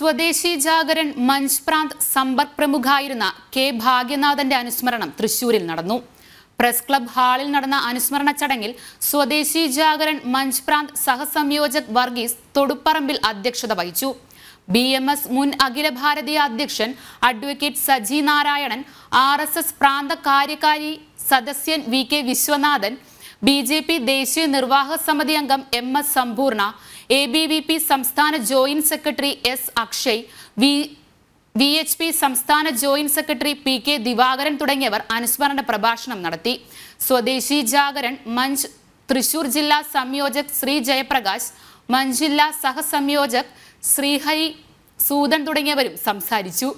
സ്വദേശി ജാഗരൻ പ്രാന്ത് സമ്പർക്ക് പ്രമുഖായിരുന്ന കെ ഭാഗ്യനാഥന്റെ അനുസ്മരണം തൃശൂരിൽ നടന്നു പ്രസ് ക്ലബ് ഹാളിൽ നടന്ന അനുസ്മരണ ചടങ്ങിൽ സ്വദേശി ജാഗരൻ പ്രാന്ത് സഹസംയോജക് വർഗീസ് തൊടുപ്പറമ്പിൽ അധ്യക്ഷത വഹിച്ചു ബി എം എസ് മുൻ അഖില ഭാരതീയ അധ്യക്ഷൻ advocate Saji Narayanan R S S പ്രാന്ത കാര്യകാരി സദസ്യൻ V K Viswanathan B J P ദേശീയ നിർവാഹക സമിതി അംഗം M S Sampoorna A B V P സംസ്ഥാന joint secretary S Akshay V V H P സംസ്ഥാന joint secretary P K Divakaran തുടങ്ങിയവർ അനുസ്മരണ പ്രഭാഷണം നടത്തി സ്വദേശി ജാഗരൻ മഞ്ച് തൃശൂർ ജില്ലാ സംയോജക് ശ്രീ ജയപ്രകാശ് മഞ്ച് ജില്ലാ സഹസംയോജക് ശ്രീഹരി സൂദൻ തുടങ്ങിയവരും സംസാരിച്ചു